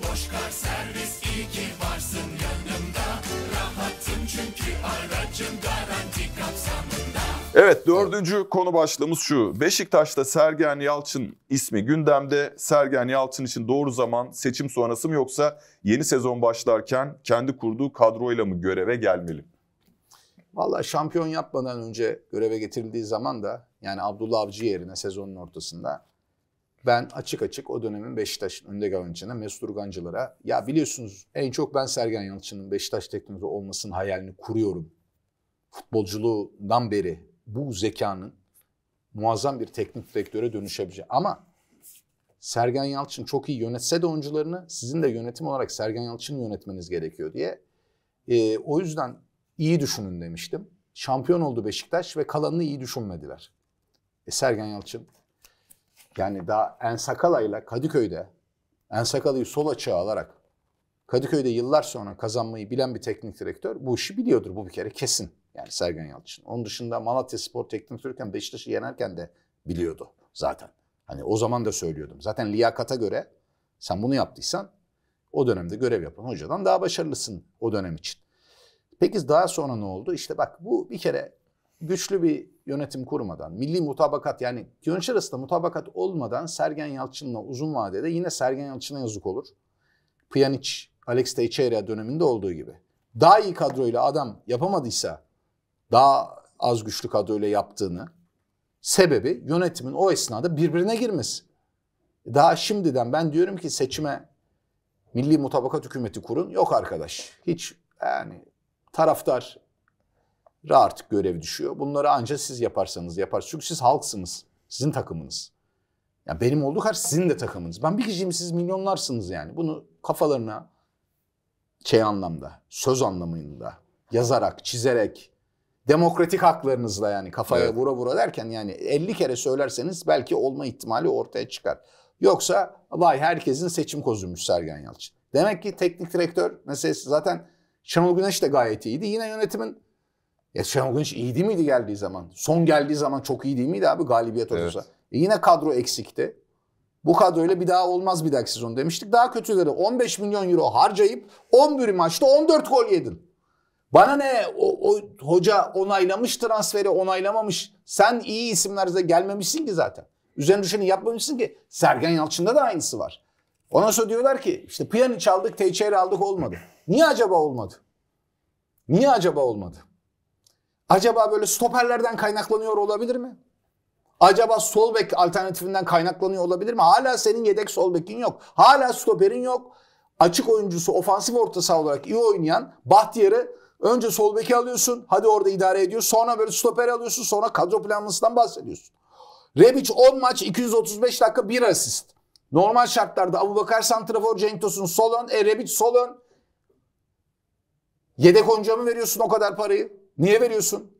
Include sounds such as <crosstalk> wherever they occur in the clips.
Boşkar servis iyi ki varsın yanımda Rahatım çünkü aracım garanti kapsamında Evet dördüncü konu başlığımız şu. Beşiktaş'ta Sergen Yalçın ismi gündemde. Sergen Yalçın için doğru zaman seçim sonrası mı yoksa yeni sezon başlarken kendi kurduğu kadroyla mı göreve gelmeli? Valla şampiyon yapmadan önce göreve getirildiği zaman da yani Abdullah Avcı yerine sezonun ortasında ben açık açık o dönemin Beşiktaş'ın önde gelen Mesut Urgancılara ya biliyorsunuz en çok ben Sergen Yalçın'ın Beşiktaş teknoloji olmasının hayalini kuruyorum. Futbolculuğundan beri bu zekanın muazzam bir teknik direktöre dönüşebileceği. Ama Sergen Yalçın çok iyi yönetse de oyuncularını sizin de yönetim olarak Sergen Yalçın'ı yönetmeniz gerekiyor diye. E, o yüzden iyi düşünün demiştim. Şampiyon oldu Beşiktaş ve kalanını iyi düşünmediler. E, Sergen Yalçın yani daha Ensakala ile Kadıköy'de Ensakala'yı sol açığa alarak Kadıköy'de yıllar sonra kazanmayı bilen bir teknik direktör bu işi biliyordur bu bir kere kesin. Yani Sergen Yalçın. Onun dışında Malatya Spor teknik direktörken Beşiktaş'ı yenerken de biliyordu zaten. Hani o zaman da söylüyordum. Zaten liyakata göre sen bunu yaptıysan o dönemde görev yapan hocadan daha başarılısın o dönem için. Peki daha sonra ne oldu? İşte bak bu bir kere güçlü bir yönetim kurmadan, milli mutabakat yani Gönçer arasında mutabakat olmadan Sergen Yalçın'la uzun vadede yine Sergen Yalçın'a yazık olur. Pjanic, Alex Teixeira döneminde olduğu gibi. Daha iyi kadroyla adam yapamadıysa daha az güçlü kadroyla yaptığını sebebi yönetimin o esnada birbirine girmesi. Daha şimdiden ben diyorum ki seçime milli mutabakat hükümeti kurun. Yok arkadaş. Hiç yani taraftar artık görev düşüyor. Bunları ancak siz yaparsanız yaparsınız. Çünkü siz halksınız. Sizin takımınız. Yani benim olduğu kadar sizin de takımınız. Ben bir kişiyim siz milyonlarsınız yani. Bunu kafalarına şey anlamda, söz anlamında yazarak, çizerek, demokratik haklarınızla yani kafaya evet. vura vura derken yani 50 kere söylerseniz belki olma ihtimali ortaya çıkar. Yoksa vay herkesin seçim kozuymuş Sergen Yalçın. Demek ki teknik direktör meselesi zaten Şenol Güneş de gayet iyiydi. Yine yönetimin ya e, Şenol Güneş iyi değil miydi geldiği zaman? Son geldiği zaman çok iyi değil miydi abi galibiyet olursa? Evet. E yine kadro eksikti. Bu kadroyla bir daha olmaz bir dahaki sezon demiştik. Daha kötüleri 15 milyon euro harcayıp 11 maçta 14 gol yedin. Bana ne o, o, hoca onaylamış transferi onaylamamış. Sen iyi isimlerde gelmemişsin ki zaten. Üzerine düşeni yapmamışsın ki. Sergen Yalçın'da da aynısı var. Ona sonra diyorlar ki işte piyano çaldık, teyçeri aldık olmadı. Niye acaba olmadı? Niye acaba olmadı? Acaba böyle stoperlerden kaynaklanıyor olabilir mi? Acaba sol bek alternatifinden kaynaklanıyor olabilir mi? Hala senin yedek sol bekin yok. Hala stoperin yok. Açık oyuncusu ofansif orta saha olarak iyi oynayan Bahtiyar'ı önce sol beki alıyorsun. Hadi orada idare ediyor. Sonra böyle stoper alıyorsun. Sonra kadro planlamasından bahsediyorsun. Rebic 10 maç 235 dakika 1 asist. Normal şartlarda Abu Bakar Santrafor, Cenk Tosun sol ön, e, Rebic sol ön. Yedek oyuncuya mı veriyorsun o kadar parayı? Niye veriyorsun?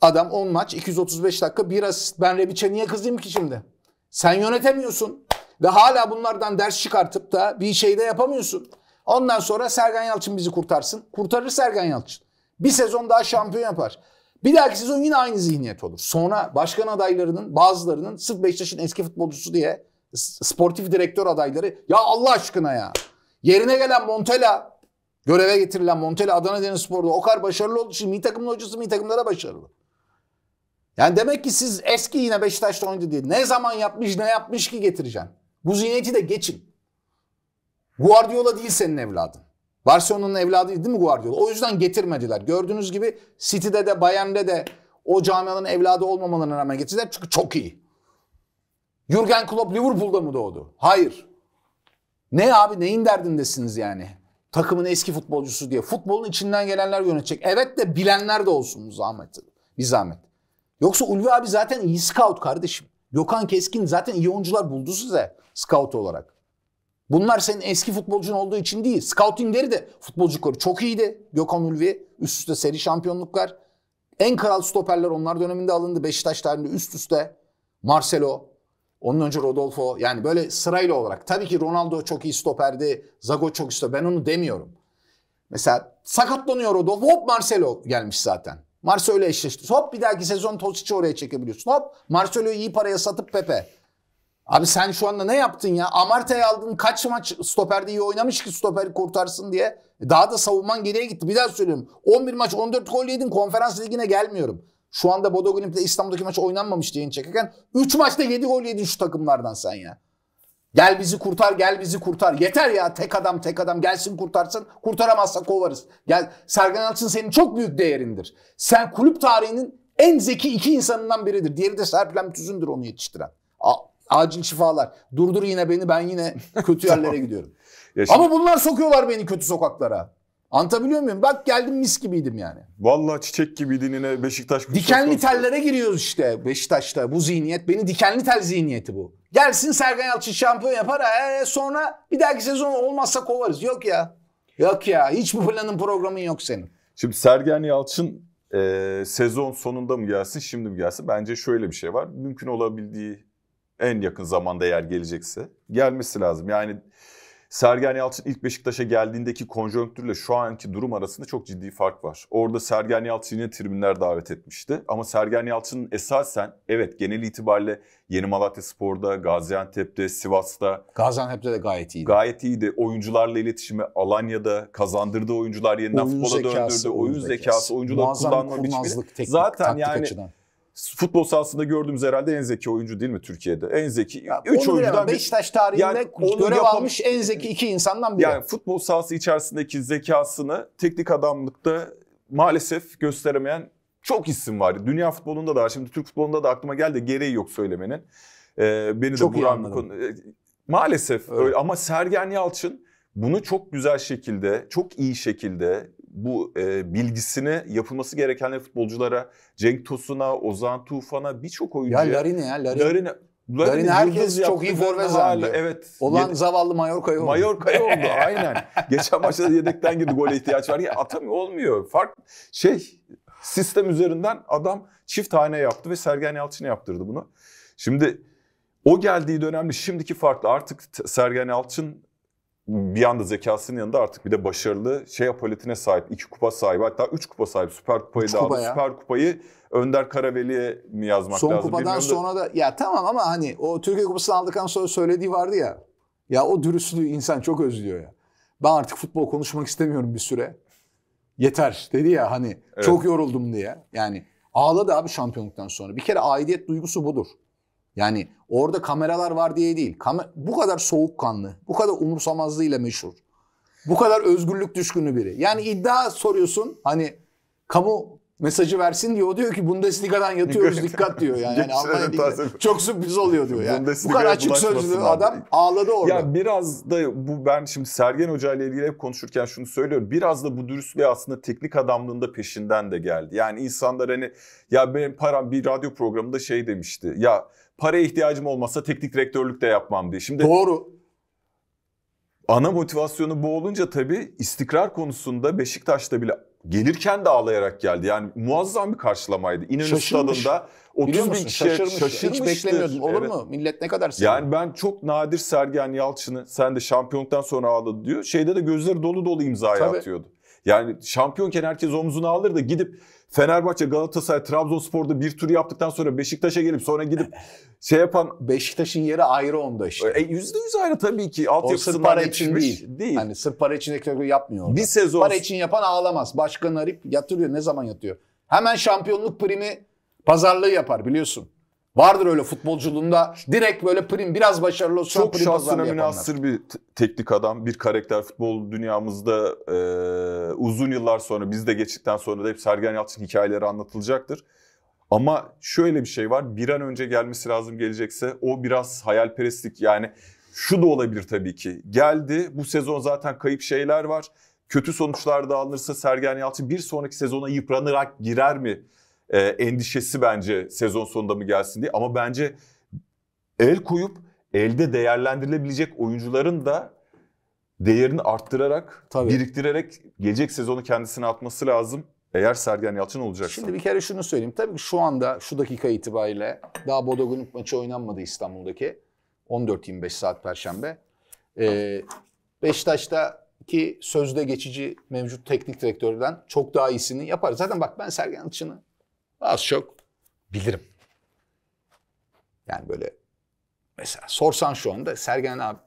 Adam 10 maç 235 dakika bir asist. Ben Rebic'e niye kızayım ki şimdi? Sen yönetemiyorsun. Ve hala bunlardan ders çıkartıp da bir şey de yapamıyorsun. Ondan sonra Sergen Yalçın bizi kurtarsın. Kurtarır Sergen Yalçın. Bir sezon daha şampiyon yapar. Bir dahaki sezon yine aynı zihniyet olur. Sonra başkan adaylarının bazılarının sırf Beşiktaş'ın eski futbolcusu diye sportif direktör adayları ya Allah aşkına ya. Yerine gelen Montella Göreve getirilen Montel Adana Demirspor'da o kadar başarılı olduğu için mi takımın hocası mi takımlara başarılı. Yani demek ki siz eski yine Beşiktaş'ta oynadı diye ne zaman yapmış ne yapmış ki getireceksin. Bu zihniyeti de geçin. Guardiola değil senin evladın. Barcelona'nın evladı değil mi Guardiola? O yüzden getirmediler. Gördüğünüz gibi City'de de Bayern'de de o camianın evladı olmamalarına rağmen getirdiler. Çünkü çok iyi. Jurgen Klopp Liverpool'da mı doğdu? Hayır. Ne abi neyin derdindesiniz yani? takımın eski futbolcusu diye. Futbolun içinden gelenler yönetecek. Evet de bilenler de olsun zahmet. Bir zahmet. Yoksa Ulvi abi zaten iyi scout kardeşim. Gökhan Keskin zaten iyi oyuncular buldu size scout olarak. Bunlar senin eski futbolcun olduğu için değil. Scoutingleri de futbolcukları çok iyiydi. Gökhan Ulvi üst üste seri şampiyonluklar. En kral stoperler onlar döneminde alındı. Beşiktaş tarihinde üst üste. Marcelo, onun önce Rodolfo yani böyle sırayla olarak. Tabii ki Ronaldo çok iyi stoperdi. Zago çok iyi stoper. Ben onu demiyorum. Mesela sakatlanıyor Rodolfo. Hop Marcelo gelmiş zaten. Marcelo eşleşti. Hop bir dahaki sezon Tosic'i oraya çekebiliyorsun. Hop Marcelo'yu iyi paraya satıp Pepe. Abi sen şu anda ne yaptın ya? Amartey'i aldın kaç maç stoperde iyi oynamış ki stoperi kurtarsın diye. Daha da savunman geriye gitti. Bir daha söylüyorum. 11 maç 14 gol yedin konferans ligine gelmiyorum. Şu anda Bodo Glimp'le İstanbul'daki maç oynanmamış yayın çekerken 3 maçta 7 gol yedin şu takımlardan sen ya. Gel bizi kurtar, gel bizi kurtar. Yeter ya tek adam tek adam gelsin kurtarsın. Kurtaramazsa kovarız. Gel Sergen Yalçın senin çok büyük değerindir. Sen kulüp tarihinin en zeki iki insanından biridir. Diğeri de Serpilem Tüzün'dür onu yetiştiren. A acil şifalar. Durdur yine beni ben yine <laughs> kötü yerlere gidiyorum. Yaşın. Ama bunlar sokuyorlar beni kötü sokaklara. Anlatabiliyor muyum? Bak geldim mis gibiydim yani. Vallahi çiçek gibiydin yine Beşiktaş. Dikenli tellere giriyoruz işte Beşiktaş'ta. Bu zihniyet beni dikenli tel zihniyeti bu. Gelsin Sergen Yalçın şampiyon yapar. Ee, sonra bir dahaki sezon olmazsa kovarız. Yok ya. Yok ya. Hiç bu planın programın yok senin. Şimdi Sergen Yalçın e, sezon sonunda mı gelsin şimdi mi gelsin? Bence şöyle bir şey var. Mümkün olabildiği en yakın zamanda yer gelecekse gelmesi lazım. Yani Sergen Yalçın ilk Beşiktaş'a geldiğindeki konjonktürle şu anki durum arasında çok ciddi fark var. Orada Sergen Yalçın yine tribünler davet etmişti. Ama Sergen Yalçın'ın esasen evet genel itibariyle Yeni Malatya Spor'da, Gaziantep'te, Sivas'ta. Gaziantep'te de gayet iyiydi. Gayet iyiydi. Oyuncularla iletişimi Alanya'da kazandırdığı oyuncular yeniden oyun futbola zekası, döndürdü. Oyun, oyun zekası, zekası oyuncuları kullanma biçimi. zaten yani açıdan futbol sahasında gördüğümüz herhalde en zeki oyuncu değil mi Türkiye'de? En zeki. Ya, 3 oyuncudan bir... Beşiktaş tarihinde yani görev yapam- almış en zeki iki insandan biri. Yani futbol sahası içerisindeki zekasını teknik adamlıkta maalesef gösteremeyen çok isim var. Dünya futbolunda da şimdi Türk futbolunda da aklıma geldi gereği yok söylemenin. Ee, beni çok de buran bu konu. Ee, maalesef evet. öyle ama Sergen Yalçın bunu çok güzel şekilde, çok iyi şekilde bu e, bilgisini yapılması gerekenleri futbolculara, Cenk Tosun'a, Ozan Tufan'a birçok oyuncuya. Ya Larine ya Larine. Larine Larin herkes çok iyi forvet zannediyor. Evet. Olan yed- zavallı Mallorca'ya oldu. Mallorca'ya <laughs> oldu aynen. <laughs> Geçen maçta yedekten girdi gole ihtiyaç var. Ya atamıyor olmuyor. Fark şey sistem üzerinden adam çift hane yaptı ve Sergen Yalçın'a yaptırdı bunu. Şimdi o geldiği dönemde şimdiki farklı artık Sergen Yalçın bir anda zekasının yanında artık bir de başarılı şey apoletine sahip, iki kupa sahibi hatta üç kupa sahibi Süper Kupayı da kupa Süper Kupayı Önder Karaveli'ye mi yazmak Son lazım? Son kupadan Bilmiyorum sonra da... da ya tamam ama hani o Türkiye Kupası'nı aldıktan sonra söylediği vardı ya. Ya o dürüstlüğü insan çok özlüyor ya. Ben artık futbol konuşmak istemiyorum bir süre. Yeter dedi ya hani evet. çok yoruldum diye. Yani ağladı abi şampiyonluktan sonra. Bir kere aidiyet duygusu budur. Yani orada kameralar var diye değil. Kamer bu kadar soğukkanlı, bu kadar umursamazlığıyla meşhur. Bu kadar özgürlük düşkünü biri. Yani iddia soruyorsun hani kamu mesajı versin diyor. O diyor ki Bundesliga'dan yatıyoruz dikkat diyor. Yani, Almanya değil, çok sürpriz oluyor diyor. Yani. Bu kadar açık sözlü adam ağladı orada. Ya biraz da bu ben şimdi Sergen Hoca ile ilgili hep konuşurken şunu söylüyorum. Biraz da bu dürüstlüğe aslında teknik adamlığında peşinden de geldi. Yani insanlar hani ya benim param bir radyo programında şey demişti. Ya Paraya ihtiyacım olmazsa teknik direktörlük de yapmam diye. Şimdi Doğru. Ana motivasyonu bu olunca tabii istikrar konusunda Beşiktaş'ta bile gelirken de ağlayarak geldi. Yani muazzam bir karşılamaydı. İnönü Şaşırmış. stadında 30 bin kişi şaşırmış. şaşırmıştır. Hiç beklemiyordun olur evet. mu? Millet ne kadar seviyor. Yani ben çok nadir Sergen Yalçın'ı sen de şampiyonluktan sonra ağladı diyor. Şeyde de gözleri dolu dolu imzaya Tabii. atıyordu. Yani şampiyonken herkes omzuna alır da gidip Fenerbahçe, Galatasaray, Trabzonspor'da bir tur yaptıktan sonra Beşiktaş'a gelip sonra gidip <laughs> şey yapan... Beşiktaş'ın yeri ayrı onda işte. E, yüzde yüz ayrı tabii ki. Alt o sırf para için değil. değil. Hani sırf para için ekonomi yapmıyor. Bir sezon... Para için yapan ağlamaz. Başkan Arif yatırıyor. Ne zaman yatıyor? Hemen şampiyonluk primi pazarlığı yapar biliyorsun. Vardır öyle futbolculuğunda direkt böyle prim biraz başarılı olsun. Çok prim şahsına münasır bir teknik adam, bir karakter futbol dünyamızda e, uzun yıllar sonra bizde geçtikten sonra da hep Sergen Yalçın hikayeleri anlatılacaktır. Ama şöyle bir şey var. Bir an önce gelmesi lazım gelecekse o biraz hayalperestlik yani şu da olabilir tabii ki. Geldi bu sezon zaten kayıp şeyler var. Kötü sonuçlar da alınırsa Sergen Yalçın bir sonraki sezona yıpranarak girer mi? e, endişesi bence sezon sonunda mı gelsin diye. Ama bence el koyup elde değerlendirilebilecek oyuncuların da değerini arttırarak, Tabii. biriktirerek gelecek sezonu kendisine atması lazım. Eğer Sergen Yalçın olacaksa. Şimdi bir kere şunu söyleyeyim. Tabii ki şu anda şu dakika itibariyle daha Bodo Glimp maçı oynanmadı İstanbul'daki. 14-25 saat Perşembe. Ee, Beşiktaş'taki sözde geçici mevcut teknik direktörden çok daha iyisini yapar. Zaten bak ben Sergen Yalçın'ı az çok bilirim. Yani böyle mesela sorsan şu anda Sergen abi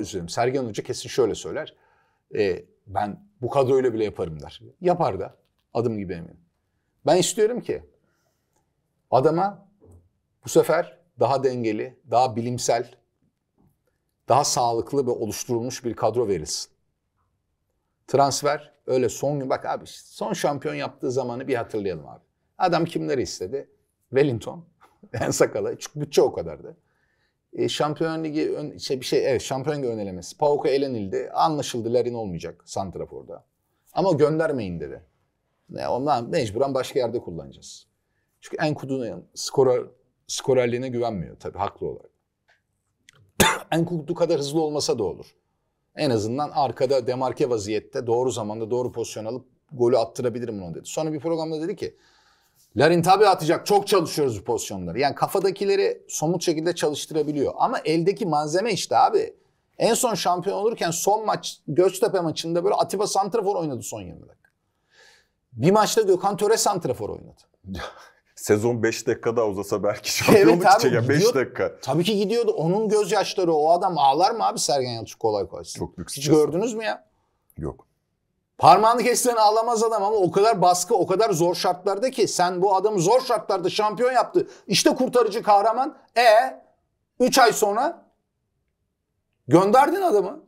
üzülüm. Sergen Hoca kesin şöyle söyler. E, ben bu kadroyla bile yaparım der. Yapar da adım gibi eminim. Ben istiyorum ki adama bu sefer daha dengeli, daha bilimsel, daha sağlıklı ve oluşturulmuş bir kadro verilsin. Transfer öyle son gün bak abi son şampiyon yaptığı zamanı bir hatırlayalım abi. Adam kimleri istedi? Wellington, <laughs> en sakalı. Çünkü Bütçe o kadardı. E, Şampiyon Ligi ön, şey bir şey evet Şampiyon Ligi önelemesi. Pauka elenildi. Anlaşıldı Larin olmayacak Santrafor'da. Ama göndermeyin dedi. Ne ondan mecburen başka yerde kullanacağız. Çünkü Enkudu'nun skora, skorerliğine güvenmiyor tabii haklı olarak. <coughs> Enkudu kadar hızlı olmasa da olur. En azından arkada demarke vaziyette doğru zamanda doğru pozisyon alıp golü attırabilirim onu dedi. Sonra bir programda dedi ki Larin tabii atacak. Çok çalışıyoruz bu pozisyonları. Yani kafadakileri somut şekilde çalıştırabiliyor. Ama eldeki malzeme işte abi. En son şampiyon olurken son maç Göztepe maçında böyle Atiba Santrafor oynadı son 20 dakika. Bir maçta Gökhan Töre Santrafor oynadı. <laughs> Sezon 5 dakika daha uzasa belki şampiyonluk evet, için 5 dakika. Tabii ki gidiyordu. Onun gözyaşları o adam ağlar mı abi Sergen Yalçın kolay kolay? Çok lüks. Hiç gördünüz mü ya? Yok. Parmağını kestiren ağlamaz adam ama o kadar baskı, o kadar zor şartlarda ki sen bu adamı zor şartlarda şampiyon yaptı. İşte kurtarıcı kahraman. E 3 ay sonra gönderdin adamı.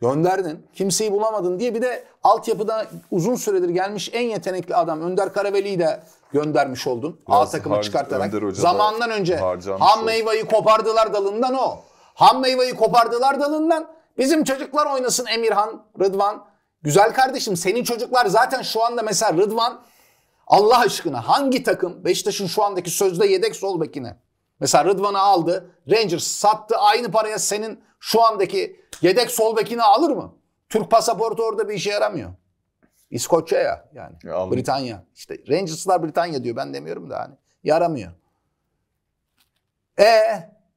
Gönderdin. Kimseyi bulamadın diye bir de altyapıda uzun süredir gelmiş en yetenekli adam Önder Karaveli'yi de göndermiş oldun. Biraz A takımı çıkartarak. Zamandan önce ham meyveyi kopardılar dalından o. Ham meyveyi kopardılar dalından. Bizim çocuklar oynasın Emirhan, Rıdvan. Güzel kardeşim senin çocuklar zaten şu anda mesela Rıdvan Allah aşkına hangi takım Beşiktaş'ın şu andaki sözde yedek sol bekine mesela Rıdvan'ı aldı Rangers sattı aynı paraya senin şu andaki yedek sol bekini alır mı? Türk pasaportu orada bir işe yaramıyor. İskoçya ya yani. Ya Britanya. İşte Rangers'lar Britanya diyor ben demiyorum da hani yaramıyor. E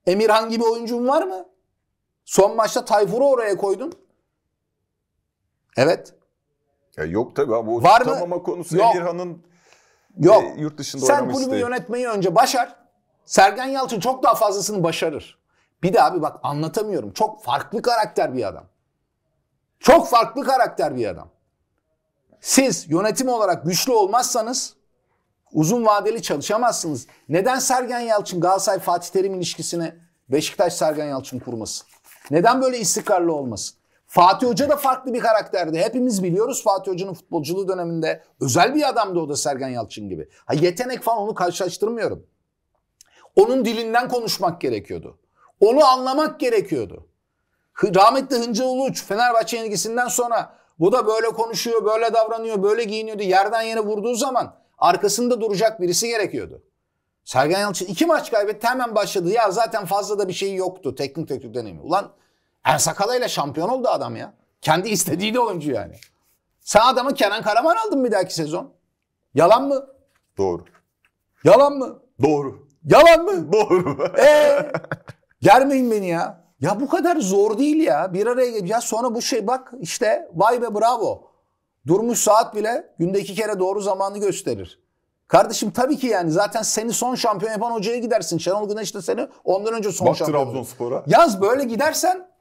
Emirhan gibi oyuncun var mı? Son maçta Tayfur'u oraya koydun. Evet. Ya yok tabii ama o Var tutamama konusu yok. Emirhan'ın e, yok. E, yurt dışında Sen kulübü isteği. yönetmeyi önce başar. Sergen Yalçın çok daha fazlasını başarır. Bir de abi bak anlatamıyorum. Çok farklı karakter bir adam. Çok farklı karakter bir adam. Siz yönetim olarak güçlü olmazsanız uzun vadeli çalışamazsınız. Neden Sergen Yalçın Galatasaray Fatih Terim ilişkisini Beşiktaş Sergen Yalçın kurmasın? Neden böyle istikrarlı olmasın? Fatih Hoca da farklı bir karakterdi. Hepimiz biliyoruz Fatih Hoca'nın futbolculuğu döneminde özel bir adamdı o da Sergen Yalçın gibi. Ha yetenek falan onu karşılaştırmıyorum. Onun dilinden konuşmak gerekiyordu. Onu anlamak gerekiyordu. Rahmetli Hıncı Uluç Fenerbahçe yenilgisinden sonra bu da böyle konuşuyor, böyle davranıyor, böyle giyiniyordu. Yerden yere vurduğu zaman arkasında duracak birisi gerekiyordu. Sergen Yalçın iki maç kaybetti hemen başladı. Ya zaten fazla da bir şey yoktu teknik teknik deneyimi. Ulan El Sakala'yla şampiyon oldu adam ya. Kendi istediği de oyuncu yani. Sen adamı Kenan Karaman aldın bir dahaki sezon. Yalan mı? Doğru. Yalan mı? Doğru. Yalan mı? Doğru. Ee, germeyin beni ya. Ya bu kadar zor değil ya. Bir araya ya sonra bu şey bak işte vay be bravo. Durmuş saat bile günde iki kere doğru zamanı gösterir. Kardeşim tabii ki yani zaten seni son şampiyon yapan hocaya gidersin. Şenol Güneş de seni ondan önce son Bak şampiyon. Bak Trabzonspor'a. Yaz böyle gidersen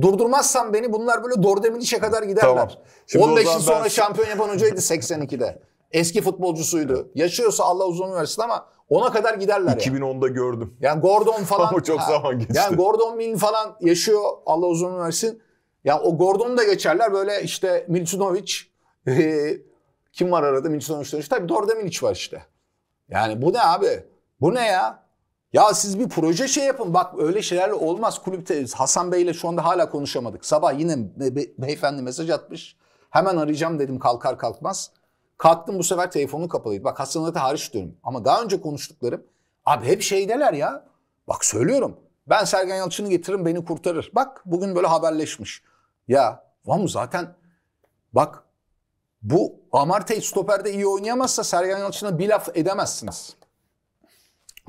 Durdurmazsan beni bunlar böyle Dordeminç'e kadar giderler. Tamam. Şimdi 15 yıl sonra ben... şampiyon yapan hocaydı 82'de. Eski futbolcusuydu. Yaşıyorsa Allah uzun versin ama ona kadar giderler 2010'da yani. gördüm. Yani Gordon <laughs> falan. ama çok zaman geçti. Yani Gordon Mill falan yaşıyor Allah uzun versin. Yani o Gordon'u da geçerler böyle işte Milutinovic. E, kim var arada Milutinovic'den işte. Tabii Dordeminç var işte. Yani bu ne abi? Bu ne ya? Ya siz bir proje şey yapın. Bak öyle şeylerle olmaz. Kulüpte Hasan Bey ile şu anda hala konuşamadık. Sabah yine be, be, beyefendi mesaj atmış. Hemen arayacağım dedim kalkar kalkmaz. Kalktım bu sefer telefonu kapalıydı. Bak Hasan da hariç diyorum. Ama daha önce konuştuklarım. Abi hep şeydeler ya. Bak söylüyorum. Ben Sergen Yalçın'ı getiririm beni kurtarır. Bak bugün böyle haberleşmiş. Ya Vamu zaten bak bu Amartey stoperde iyi oynayamazsa Sergen Yalçın'a bir laf edemezsiniz.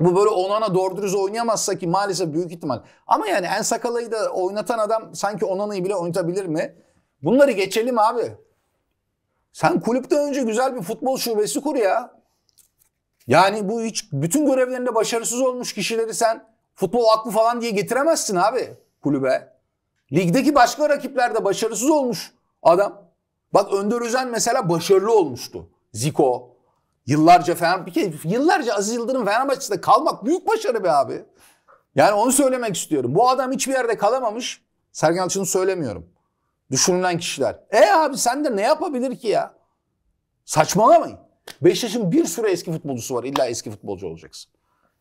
Bu böyle Onana doğru dürüst oynayamazsa ki maalesef büyük ihtimal. Ama yani En Sakala'yı da oynatan adam sanki Onana'yı bile oynatabilir mi? Bunları geçelim abi. Sen kulüpte önce güzel bir futbol şubesi kur ya. Yani bu hiç bütün görevlerinde başarısız olmuş kişileri sen futbol aklı falan diye getiremezsin abi kulübe. Ligdeki başka rakiplerde başarısız olmuş adam. Bak Önder Özen mesela başarılı olmuştu. Ziko. Yıllarca Fener, bir kez yıllarca Aziz Yıldırım Fenerbahçe'de kalmak büyük başarı be abi. Yani onu söylemek istiyorum. Bu adam hiçbir yerde kalamamış. Sergen Yalçın'ı söylemiyorum. Düşünülen kişiler. E abi sen de ne yapabilir ki ya? Saçmalamayın. Beş Beşiktaş'ın bir sürü eski futbolcusu var. İlla eski futbolcu olacaksın.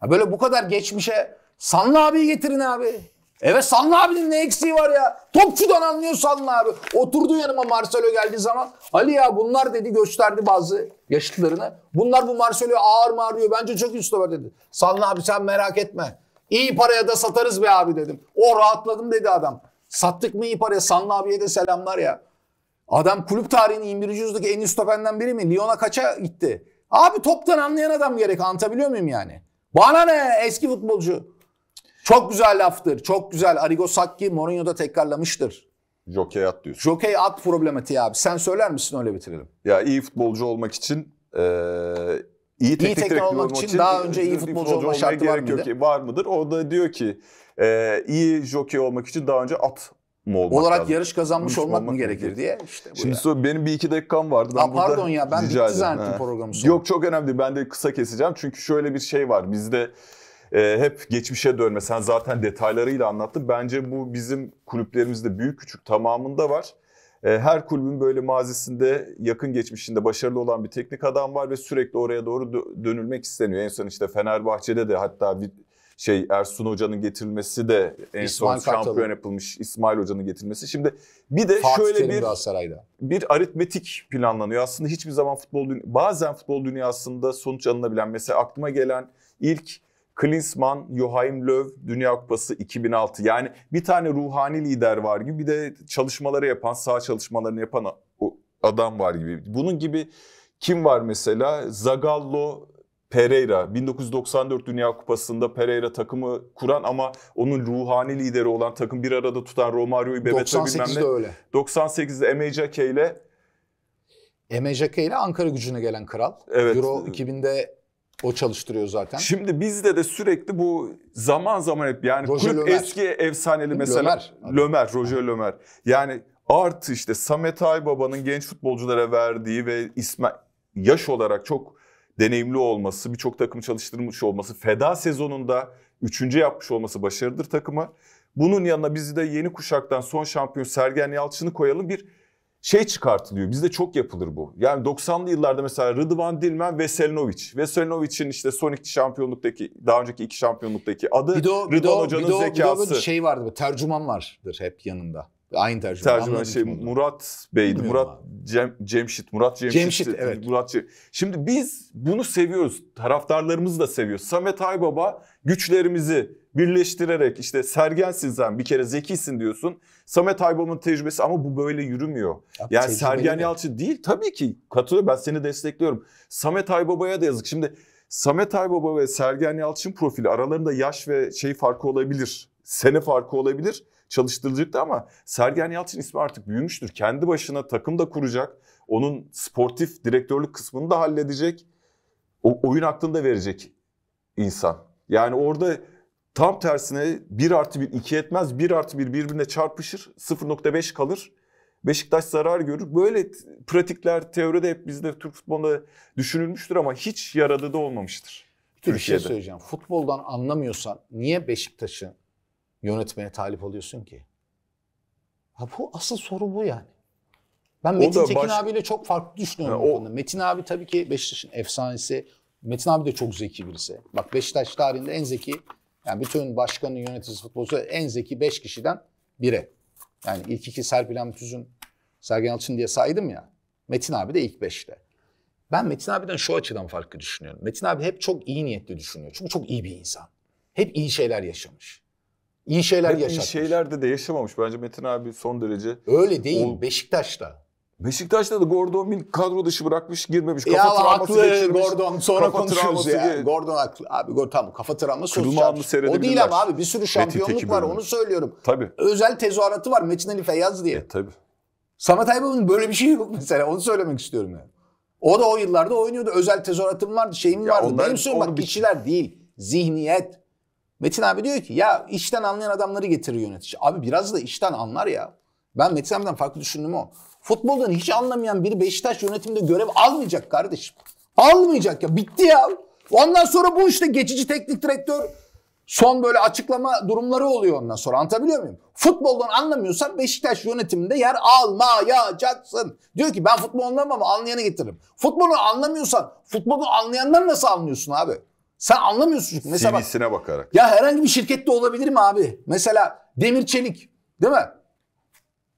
Ya böyle bu kadar geçmişe Sanlı abiyi getirin abi. Evet Sanlı abinin ne eksiği var ya? Topçudan anlıyor Sanlı abi. Oturdu yanıma Marcelo geldiği zaman. Ali ya bunlar dedi gösterdi bazı yaşıtlarını. Bunlar bu Marcelo'yu ağır mı ağırıyor? Bence çok iyi var dedi. Sanlı abi sen merak etme. İyi paraya da satarız be abi dedim. O rahatladım dedi adam. Sattık mı iyi paraya? Sanlı abiye de selamlar ya. Adam kulüp tarihinin 21. yüzyıldaki en üst topenden biri mi? Lyon'a kaça gitti? Abi toptan anlayan adam gerek. Anlatabiliyor muyum yani? Bana ne eski futbolcu? Çok güzel laftır. Çok güzel. Arrigo Sacchi Mourinho da tekrarlamıştır. Jokey at diyorsun. Jokey at problematiği abi. Sen söyler misin öyle bitirelim. Ya iyi futbolcu olmak için ee, iyi teknik, iyi olmak için, daha önce iyi futbolcu, futbolcu olma şartı var mıdır? Ki, var mıdır? O da diyor ki e, iyi jokey olmak için daha önce at mı olmak olarak lazım? yarış kazanmış olmak, olmak mı gerekir, diye. İşte Şimdi ya. benim bir iki dakikam vardı. Ben Aa, pardon ya ben bitti zannettim programı sonra. Yok çok önemli Ben de kısa keseceğim. Çünkü şöyle bir şey var. Bizde ee, hep geçmişe dönme. Sen zaten detaylarıyla anlattın. Bence bu bizim kulüplerimizde büyük küçük tamamında var. Ee, her kulübün böyle mazisinde yakın geçmişinde başarılı olan bir teknik adam var ve sürekli oraya doğru dönülmek isteniyor. En son işte Fenerbahçe'de de hatta bir şey Ersun Hoca'nın getirilmesi de en İsmail son Kartalı. şampiyon yapılmış İsmail Hoca'nın getirilmesi. Şimdi bir de Fatih şöyle bir Saray'da. bir aritmetik planlanıyor. Aslında hiçbir zaman futbol bazen futbol dünyasında sonuç alınabilen mesela aklıma gelen ilk Klinsmann, Joachim Löw, Dünya Kupası 2006. Yani bir tane ruhani lider var gibi bir de çalışmaları yapan, sağ çalışmalarını yapan adam var gibi. Bunun gibi kim var mesela? Zagallo, Pereira 1994 Dünya Kupası'nda Pereira takımı kuran ama onun ruhani lideri olan takım bir arada tutan Romario'yu Bebeto bilmem ne. 98'de öyle. 98'de Emejake ile Emejake ile Ankara gücüne gelen kral. Evet. Euro 2000'de o çalıştırıyor zaten. Şimdi bizde de sürekli bu zaman zaman hep yani Roger kulüp Lömer. eski efsaneli mesela Lömer, Lömer Roger ha. Lömer. Yani artı işte Samet Aybaba'nın genç futbolculara verdiği ve isme yaş olarak çok deneyimli olması, birçok takım çalıştırmış olması, feda sezonunda üçüncü yapmış olması başarıdır takıma. Bunun yanına bizi de yeni kuşaktan son şampiyon Sergen Yalçın'ı koyalım bir şey çıkartılıyor. Bizde çok yapılır bu. Yani 90'lı yıllarda mesela Rıdvan Dilmen Veselinovic. Veselinovic'in işte son iki şampiyonluktaki daha önceki iki şampiyonluktaki adı bir de o, Rıdvan bir de o, Hoca'nın bir de o, zekası. Bir de o şey vardı. Tercüman vardır hep yanında. Aynı tercüman. Tercüman şey Murat Bey'di. Murat Cem, Cemşit. Murat Cemşit. Cemşit evet. Murat Cem... Şimdi biz bunu seviyoruz. Taraftarlarımız da seviyor. Samet Aybaba güçlerimizi birleştirerek işte Sergensin sen bir kere zekisin diyorsun. Samet Aybom'un tecrübesi ama bu böyle yürümüyor. Ya, yani Sergen Yalçın değil tabii ki katılıyor ben seni destekliyorum. Samet Aybaba'ya da yazık. Şimdi Samet Aybaba ve Sergen Yalçın profili aralarında yaş ve şey farkı olabilir. Sene farkı olabilir Çalıştırıcılıkta ama Sergen Yalçın ismi artık büyümüştür. Kendi başına takım da kuracak. Onun sportif direktörlük kısmını da halledecek. O oyun aklını da verecek insan. Yani orada Tam tersine 1 artı 1 2 etmez. 1 artı 1 birbirine çarpışır. 0.5 kalır. Beşiktaş zarar görür. Böyle pratikler teoride hep bizde Türk futbolunda düşünülmüştür ama hiç yaradı da olmamıştır. Türkiye'de. Bir şey söyleyeceğim. Futboldan anlamıyorsan niye Beşiktaş'ı yönetmeye talip oluyorsun ki? Ha bu asıl soru bu yani. Ben Metin Tekin baş... abiyle çok farklı düşünüyorum ha, o... konuda. Metin abi tabii ki Beşiktaş'ın efsanesi. Metin abi de çok zeki birisi. Bak Beşiktaş tarihinde en zeki yani bütün başkanın yöneticisi futbolcu en zeki 5 kişiden biri. Yani ilk iki Serpil Amtüz'ün Sergen Yalçın diye saydım ya. Metin abi de ilk 5'te. Ben Metin abiden şu açıdan farklı düşünüyorum. Metin abi hep çok iyi niyetli düşünüyor. Çünkü çok iyi bir insan. Hep iyi şeyler yaşamış. İyi şeyler yaşamış. Hep yaşatmış. şeyler de de yaşamamış. Bence Metin abi son derece... Öyle değil. O... Beşiktaş'ta. Beşiktaş'ta da Gordon Mill kadro dışı bırakmış girmemiş. Kafa ya travması haklı geçirmiş. Gordon sonra kafa konuşuruz ya. Diye. Gordon haklı. Abi Gordon tamam kafa travması Kırılma O değil ama abi bir sürü şampiyonluk var onu söylüyorum. Tabii. Özel tezahüratı var Metin Ali Feyyaz diye. E, tabii. Samet Aybaba'nın böyle bir şey yok mesela onu söylemek istiyorum yani. O da o yıllarda oynuyordu. Özel tezahüratım vardı, şeyim ya vardı. Onlar, Benim sorun bak bir... kişiler değil. Zihniyet. Metin abi diyor ki ya işten anlayan adamları getiriyor yönetici. Abi biraz da işten anlar ya. Ben Metin abiden farklı düşündüm o. Futboldan hiç anlamayan biri Beşiktaş yönetiminde görev almayacak kardeşim. Almayacak ya. Bitti ya. Ondan sonra bu işte geçici teknik direktör son böyle açıklama durumları oluyor ondan sonra. Anlatabiliyor muyum? Futboldan anlamıyorsan Beşiktaş yönetiminde yer almayacaksın. Diyor ki ben futbol anlamam ama anlayanı getiririm. Futbolu anlamıyorsan futbolu anlayanlar nasıl anlıyorsun abi? Sen anlamıyorsun çünkü. Mesela bak, bakarak. Ya herhangi bir şirkette olabilir mi abi? Mesela demir çelik değil mi?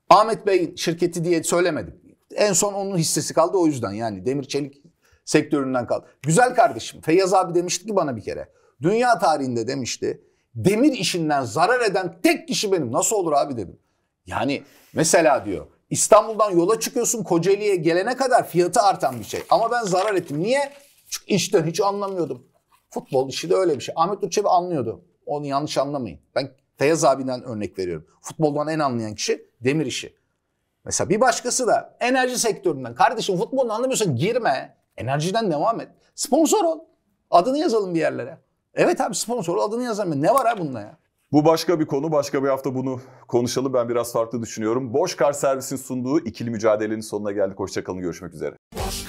Ahmet Bey'in şirketi diye söylemedim. En son onun hissesi kaldı o yüzden yani demir çelik sektöründen kaldı. Güzel kardeşim Feyyaz abi demişti ki bana bir kere. Dünya tarihinde demişti demir işinden zarar eden tek kişi benim. Nasıl olur abi dedim. Yani mesela diyor İstanbul'dan yola çıkıyorsun Kocaeli'ye gelene kadar fiyatı artan bir şey. Ama ben zarar ettim. Niye? Çünkü işten hiç anlamıyordum. Futbol işi de öyle bir şey. Ahmet Durçevi anlıyordu. Onu yanlış anlamayın. Ben Feyyaz abinden örnek veriyorum. Futboldan en anlayan kişi demir işi. Mesela bir başkası da enerji sektöründen. Kardeşim futboldan anlamıyorsan girme. Enerjiden devam et. Sponsor ol. Adını yazalım bir yerlere. Evet abi sponsor ol adını yazalım. Ne var abi bunda ya? Bu başka bir konu. Başka bir hafta bunu konuşalım. Ben biraz farklı düşünüyorum. Boş Kar Servis'in sunduğu ikili mücadelenin sonuna geldik. Hoşçakalın. Görüşmek üzere. Boş.